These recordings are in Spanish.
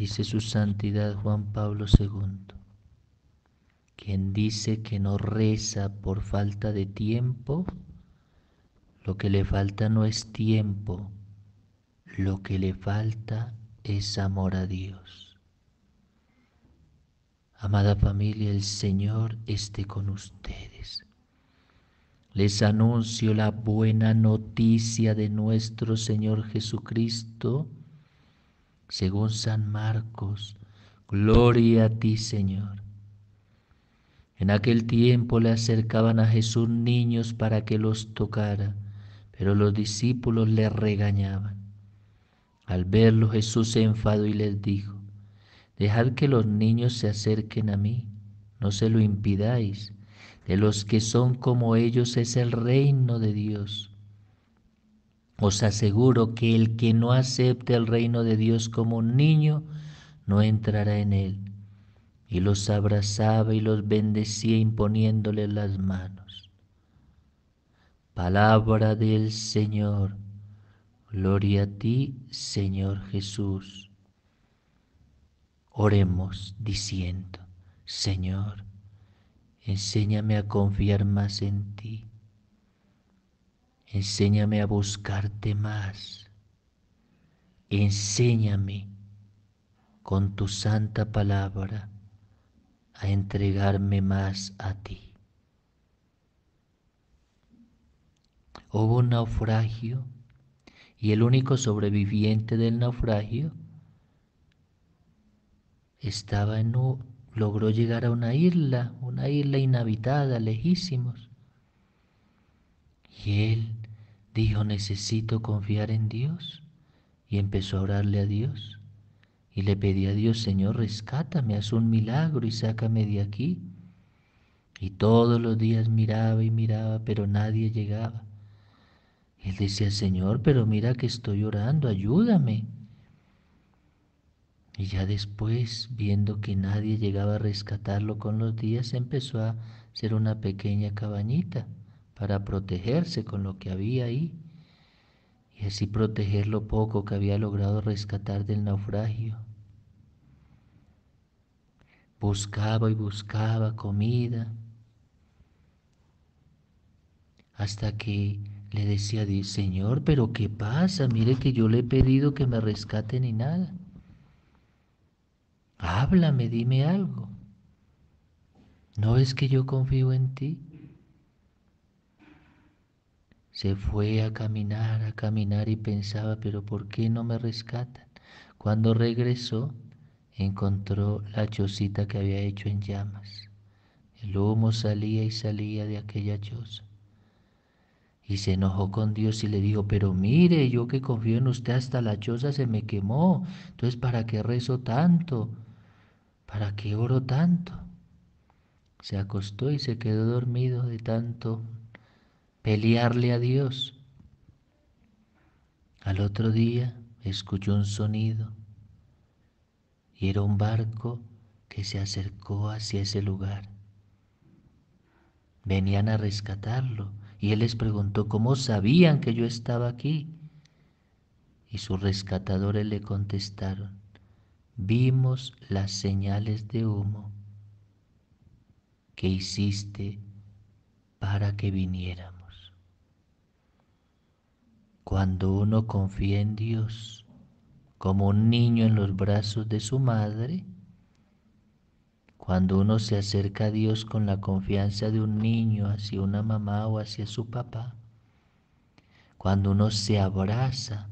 dice su santidad Juan Pablo II. Quien dice que no reza por falta de tiempo, lo que le falta no es tiempo, lo que le falta es amor a Dios. Amada familia, el Señor esté con ustedes. Les anuncio la buena noticia de nuestro Señor Jesucristo según San Marcos. Gloria a ti, Señor. En aquel tiempo le acercaban a Jesús niños para que los tocara, pero los discípulos le regañaban. Al verlo Jesús se enfadó y les dijo, Dejad que los niños se acerquen a mí, no se lo impidáis. De los que son como ellos es el reino de Dios. Os aseguro que el que no acepte el reino de Dios como un niño, no entrará en él. Y los abrazaba y los bendecía imponiéndole las manos. Palabra del Señor. Gloria a ti, Señor Jesús. Oremos diciendo, Señor, enséñame a confiar más en ti Enséñame a buscarte más. Enséñame con tu santa palabra a entregarme más a ti. Hubo un naufragio y el único sobreviviente del naufragio estaba en logró llegar a una isla, una isla inhabitada, lejísimos. Y él dijo, necesito confiar en Dios. Y empezó a orarle a Dios. Y le pedí a Dios, Señor, rescátame, haz un milagro y sácame de aquí. Y todos los días miraba y miraba, pero nadie llegaba. Él decía, Señor, pero mira que estoy orando, ayúdame. Y ya después, viendo que nadie llegaba a rescatarlo con los días, empezó a hacer una pequeña cabañita para protegerse con lo que había ahí y así proteger lo poco que había logrado rescatar del naufragio. Buscaba y buscaba comida hasta que le decía, Señor, pero ¿qué pasa? Mire que yo le he pedido que me rescate ni nada. Háblame, dime algo. ¿No es que yo confío en ti? Se fue a caminar, a caminar y pensaba, pero ¿por qué no me rescatan? Cuando regresó, encontró la chocita que había hecho en llamas. El humo salía y salía de aquella choza. Y se enojó con Dios y le dijo, pero mire, yo que confío en usted hasta la choza se me quemó. Entonces, ¿para qué rezo tanto? ¿Para qué oro tanto? Se acostó y se quedó dormido de tanto pelearle a Dios. Al otro día escuchó un sonido y era un barco que se acercó hacia ese lugar. Venían a rescatarlo y él les preguntó cómo sabían que yo estaba aquí. Y sus rescatadores le contestaron, vimos las señales de humo que hiciste para que vinieran. Cuando uno confía en Dios como un niño en los brazos de su madre, cuando uno se acerca a Dios con la confianza de un niño hacia una mamá o hacia su papá, cuando uno se abraza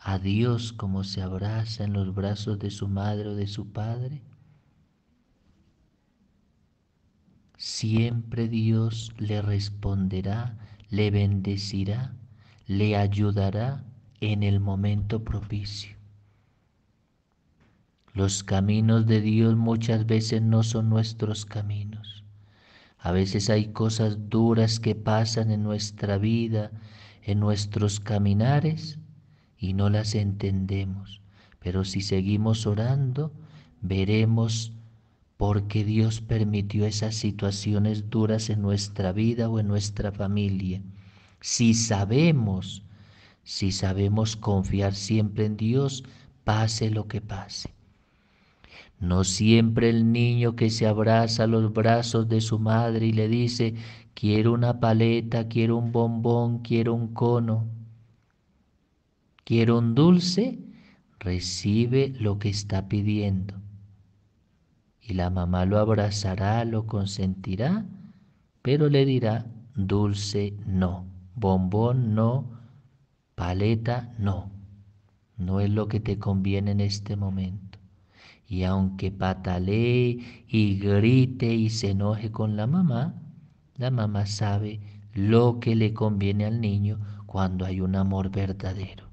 a Dios como se abraza en los brazos de su madre o de su padre, siempre Dios le responderá, le bendecirá le ayudará en el momento propicio. Los caminos de Dios muchas veces no son nuestros caminos. A veces hay cosas duras que pasan en nuestra vida, en nuestros caminares, y no las entendemos. Pero si seguimos orando, veremos por qué Dios permitió esas situaciones duras en nuestra vida o en nuestra familia si sabemos, si sabemos confiar siempre en Dios, pase lo que pase. No siempre el niño que se abraza a los brazos de su madre y le dice, quiero una paleta, quiero un bombón, quiero un cono, quiero un dulce, recibe lo que está pidiendo. Y la mamá lo abrazará, lo consentirá, pero le dirá, dulce no bombón no, paleta no, no es lo que te conviene en este momento. Y aunque patalee y grite y se enoje con la mamá, la mamá sabe lo que le conviene al niño cuando hay un amor verdadero.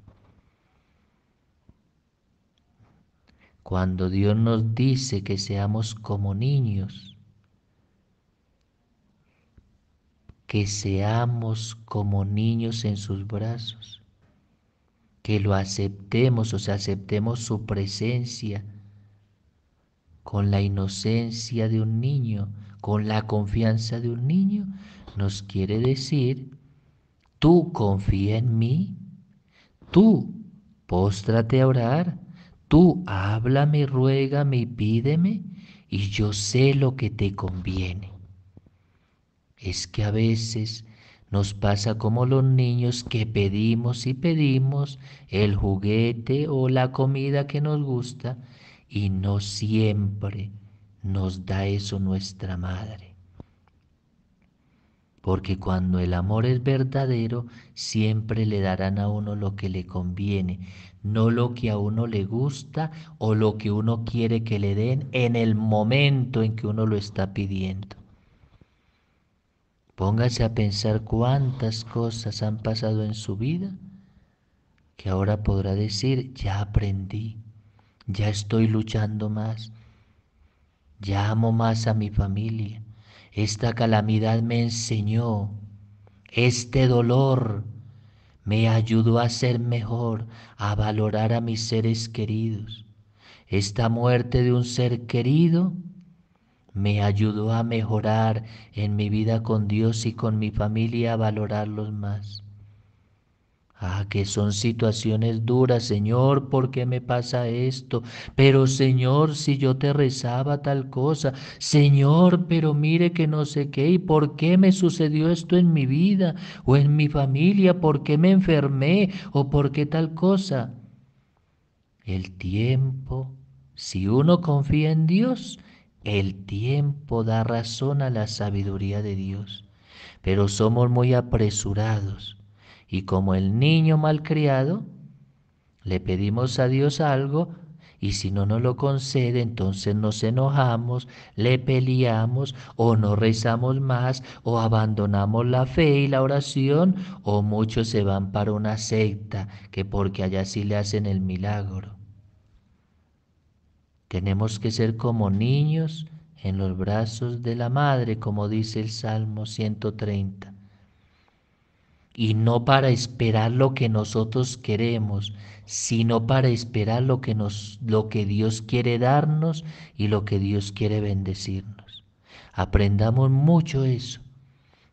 Cuando Dios nos dice que seamos como niños, que seamos como niños en sus brazos, que lo aceptemos, o sea, aceptemos su presencia con la inocencia de un niño, con la confianza de un niño, nos quiere decir, tú confía en mí, tú póstrate a orar, tú háblame, ruégame y pídeme, y yo sé lo que te conviene. Es que a veces nos pasa como los niños que pedimos y pedimos el juguete o la comida que nos gusta y no siempre nos da eso nuestra madre. Porque cuando el amor es verdadero, siempre le darán a uno lo que le conviene, no lo que a uno le gusta o lo que uno quiere que le den en el momento en que uno lo está pidiendo. Póngase a pensar cuántas cosas han pasado en su vida que ahora podrá decir, ya aprendí, ya estoy luchando más, ya amo más a mi familia, esta calamidad me enseñó, este dolor me ayudó a ser mejor, a valorar a mis seres queridos. Esta muerte de un ser querido me ayudó a mejorar en mi vida con Dios y con mi familia a valorarlos más. Ah, que son situaciones duras, Señor, ¿por qué me pasa esto? Pero Señor, si yo te rezaba tal cosa, Señor, pero mire que no sé qué, ¿y por qué me sucedió esto en mi vida o en mi familia? ¿Por qué me enfermé o por qué tal cosa? El tiempo, si uno confía en Dios, el tiempo da razón a la sabiduría de Dios, pero somos muy apresurados y como el niño malcriado, le pedimos a Dios algo y si no nos lo concede, entonces nos enojamos, le peleamos o no rezamos más o abandonamos la fe y la oración o muchos se van para una secta que porque allá sí le hacen el milagro. Tenemos que ser como niños en los brazos de la madre, como dice el Salmo 130. Y no para esperar lo que nosotros queremos, sino para esperar lo que, nos, lo que Dios quiere darnos y lo que Dios quiere bendecirnos. Aprendamos mucho eso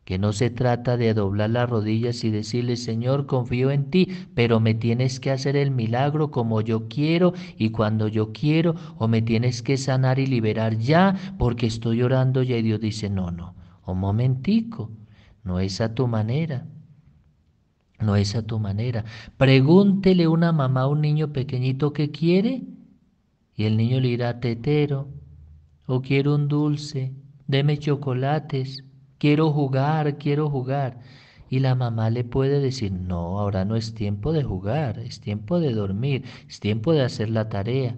que no se trata de doblar las rodillas y decirle, Señor, confío en ti, pero me tienes que hacer el milagro como yo quiero y cuando yo quiero, o me tienes que sanar y liberar ya porque estoy orando ya y Dios dice, no, no, un momentico, no es a tu manera. No es a tu manera. Pregúntele una mamá a un niño pequeñito que quiere y el niño le dirá tetero o quiero un dulce, deme chocolates quiero jugar, quiero jugar. Y la mamá le puede decir, no, ahora no es tiempo de jugar, es tiempo de dormir, es tiempo de hacer la tarea.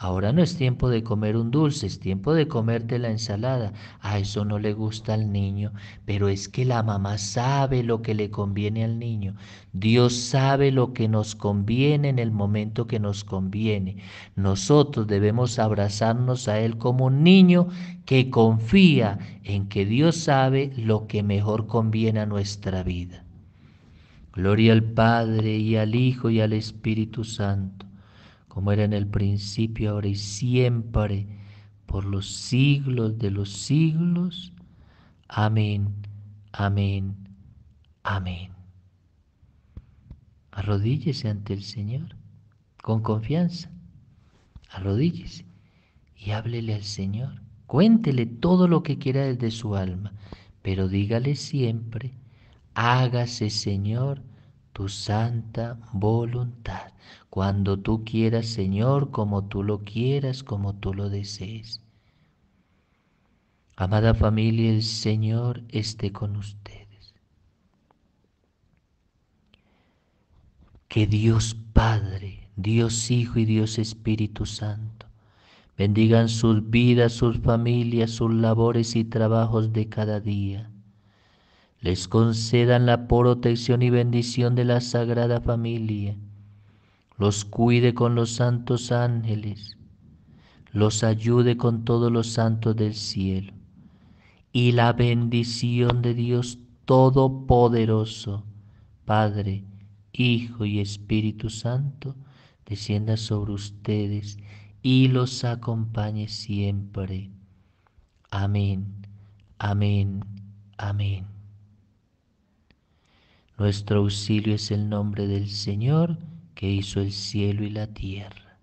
Ahora no es tiempo de comer un dulce, es tiempo de comerte la ensalada. A eso no le gusta al niño, pero es que la mamá sabe lo que le conviene al niño. Dios sabe lo que nos conviene en el momento que nos conviene. Nosotros debemos abrazarnos a Él como un niño que confía en que Dios sabe lo que mejor conviene a nuestra vida. Gloria al Padre y al Hijo y al Espíritu Santo como era en el principio, ahora y siempre, por los siglos de los siglos. Amén, amén, amén. Arrodíllese ante el Señor con confianza. Arrodíllese y háblele al Señor. Cuéntele todo lo que quiera desde su alma, pero dígale siempre, hágase Señor tu santa voluntad, cuando tú quieras, Señor, como tú lo quieras, como tú lo desees. Amada familia, el Señor esté con ustedes. Que Dios Padre, Dios Hijo y Dios Espíritu Santo bendigan sus vidas, sus familias, sus labores y trabajos de cada día les concedan la protección y bendición de la Sagrada Familia, los cuide con los santos ángeles, los ayude con todos los santos del cielo, y la bendición de Dios Todopoderoso, Padre, Hijo y Espíritu Santo, descienda sobre ustedes y los acompañe siempre. Amén, amén, amén. Nuestro auxilio es el nombre del Señor que hizo el cielo y la tierra.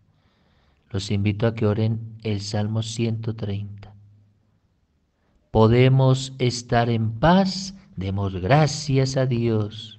Los invito a que oren el Salmo 130. Podemos estar en paz, demos gracias a Dios